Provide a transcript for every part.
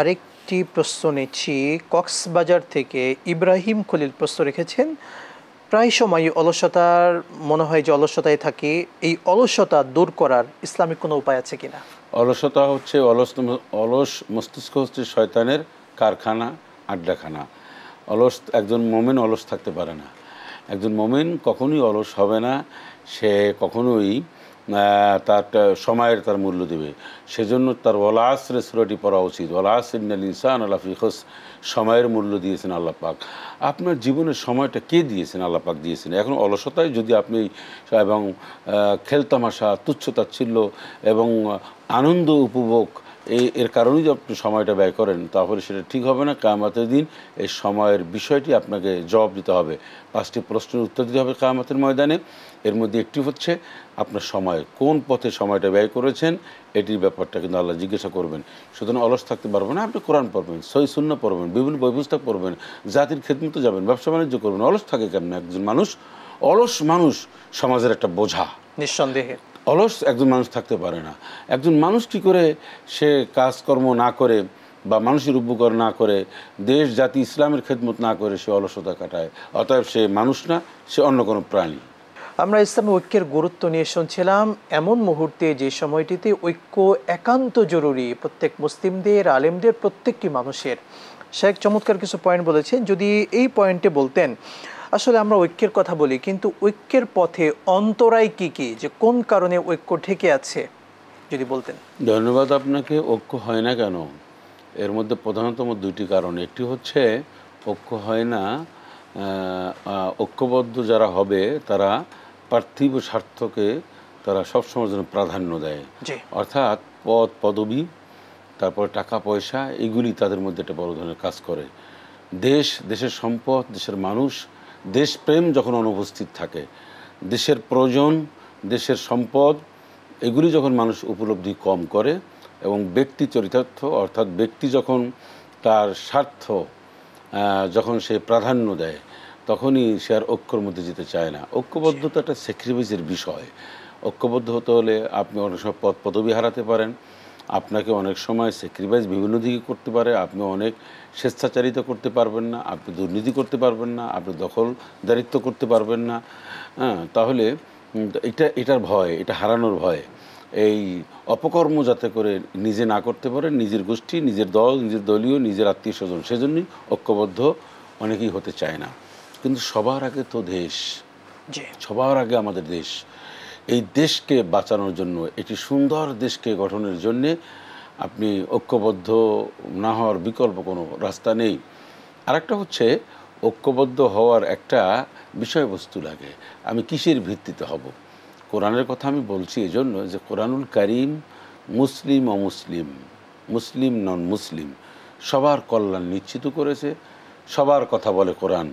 আরেকটি প্রশ্ন নিচ্ছি কক্সবাজার থেকে ইব্রাহিম খলিল প্রশ্ন রেখেছেন প্রায় সময় অলসতার মনে হয় যে অলসতায় থাকে এই অলসতা দূর করার ইসলামিক কোনো উপায় আছে কিনা অলসতা হচ্ছে অলস অলস মস্তিষ্ক হচ্ছে শয়তানের কারখানা আড্ডাখানা অলস একজন মোমেন অলস থাকতে পারে না একজন মোমেন কখনোই অলস হবে না সে কখনোই তার সময়ের তার মূল্য দেবে সেজন্য তার আশ্রে সুরাটি পড়া উচিত ওলাসিনাল ইনসান আল্লাহ ফিখস সময়ের মূল্য দিয়েছেন আল্লাহ পাক আপনার জীবনের সময়টা কে দিয়েছেন আল্লাহ পাক দিয়েছেন এখন অলসতায় যদি আপনি এবং খেলতামাশা তুচ্ছতাচ্ছিল্য এবং আনন্দ উপভোগ এর কারণেই যদি আপনি সময়টা ব্যয় করেন তাহলে সেটা ঠিক হবে না কায়ামাতের দিন এই সময়ের বিষয়টি আপনাকে জবাব দিতে হবে পাঁচটি প্রশ্নের উত্তর দিতে হবে কায়ামাতের ময়দানে এর মধ্যে একটি হচ্ছে আপনার সময় কোন পথে সময়টা ব্যয় করেছেন এটির ব্যাপারটা কিন্তু আল্লাহ জিজ্ঞাসা করবেন সুতরাং অলস থাকতে পারবেন না আপনি কোরআন পড়বেন সই শূন্য পড়বেন বিভিন্ন পুস্তক পড়বেন জাতির খেদমতো যাবেন ব্যবসা বাণিজ্য করবেন অলস থাকে কেমন একজন মানুষ অলস মানুষ সমাজের একটা বোঝা নিঃসন্দেহে অলস একজন মানুষ থাকতে পারে না একজন মানুষ কী করে সে কাজকর্ম না করে বা মানুষের উপকার না করে দেশ জাতি ইসলামের খেদমত না করে সে অলসতা কাটায় অতএব সে মানুষ না সে অন্য কোনো প্রাণী আমরা ইসলামী ঐক্যের গুরুত্ব নিয়ে শুনছিলাম এমন মুহূর্তে যে সময়টিতে ঐক্য একান্ত জরুরি প্রত্যেক মুসলিমদের আলেমদের প্রত্যেকটি মানুষের শেখ চমৎকার কিছু পয়েন্ট বলেছেন যদি এই পয়েন্টে বলতেন আসলে আমরা ঐক্যের কথা বলি কিন্তু ঐক্যের পথে অন্তরায় কি কি যে কোন কারণে ঐক্য ঠেকে আছে যদি বলতেন ধন্যবাদ আপনাকে ঐক্য হয় না কেন এর মধ্যে প্রধানতম দুইটি কারণ একটি হচ্ছে ঐক্য হয় না ঐক্যবদ্ধ যারা হবে তারা পার্থিব স্বার্থকে তারা সবসময়ের জন্য প্রাধান্য দেয় অর্থাৎ পদ পদবি তারপর টাকা পয়সা এগুলি তাদের মধ্যে একটা বড় ধরনের কাজ করে দেশ দেশের সম্পদ দেশের মানুষ দেশপ্রেম যখন অনুপস্থিত থাকে দেশের প্রয়োজন দেশের সম্পদ এগুলি যখন মানুষ উপলব্ধি কম করে এবং ব্যক্তি চরিতার্থ অর্থাৎ ব্যক্তি যখন তার স্বার্থ যখন সে প্রাধান্য দেয় তখনই সে আর ঐক্যর মধ্যে যেতে চায় না ঐক্যবদ্ধ তো একটা স্যাক্রিফাইসের বিষয় ঐক্যবদ্ধ হতে হলে আপনি অনেক সময় পদ পদবি হারাতে পারেন আপনাকে অনেক সময় স্যাক্রিফাইস বিভিন্ন দিকে করতে পারে আপনি অনেক স্বেচ্ছাচারিতা করতে পারবেন না আপনি দুর্নীতি করতে পারবেন না আপনি দখলদারিত্ব করতে পারবেন না হ্যাঁ তাহলে এটা এটার ভয় এটা হারানোর ভয় এই অপকর্ম যাতে করে নিজে না করতে পারে নিজের গোষ্ঠী নিজের দল নিজের দলীয় নিজের আত্মীয় স্বজন সেজন্যই ঐক্যবদ্ধ অনেকেই হতে চায় না কিন্তু সবার আগে তো দেশ সবার আগে আমাদের দেশ এই দেশকে বাঁচানোর জন্য একটি সুন্দর দেশকে গঠনের জন্যে আপনি ঐক্যবদ্ধ না হওয়ার বিকল্প কোনো রাস্তা নেই আরেকটা হচ্ছে ঐক্যবদ্ধ হওয়ার একটা বিষয়বস্তু লাগে আমি কিসের ভিত্তিতে হব কোরআনের কথা আমি বলছি এজন্য যে কোরআনুল করিম মুসলিম অমুসলিম মুসলিম নন মুসলিম সবার কল্যাণ নিশ্চিত করেছে সবার কথা বলে কোরআন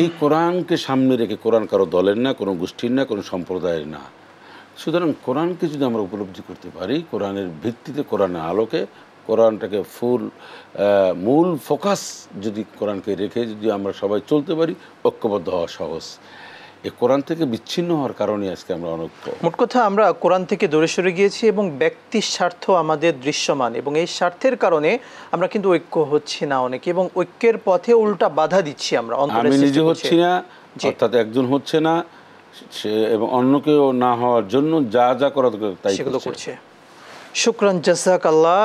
এই কোরআনকে সামনে রেখে কোরআন কারো দলের না কোনো গোষ্ঠীর না কোনো সম্প্রদায়ের না সুতরাং কোরআনকে যদি আমরা উপলব্ধি করতে পারি কোরআনের ভিত্তিতে কোরআনের আলোকে কোরআনটাকে ফুল মূল ফোকাস যদি কোরআনকে রেখে যদি আমরা সবাই চলতে পারি ঐক্যবদ্ধ হওয়া সহজ এ কোরআন থেকে বিচ্ছিন্ন হওয়ার কারণে আজকে আমরা অনৈক্য মোট কথা আমরা কোরআন থেকে দূরে সরে গিয়েছি এবং ব্যক্তির স্বার্থ আমাদের দৃশ্যমান এবং এই স্বার্থের কারণে আমরা কিন্তু ঐক্য হচ্ছি না অনেকে এবং ঐক্যের পথে উল্টা বাধা দিচ্ছি আমরা আমি নিজে হচ্ছি না অর্থাৎ একজন হচ্ছে না সে এবং অন্য কেউ না হওয়ার জন্য যা যা করা তাই সেগুলো করছে শুক্রান জাসাক আল্লাহ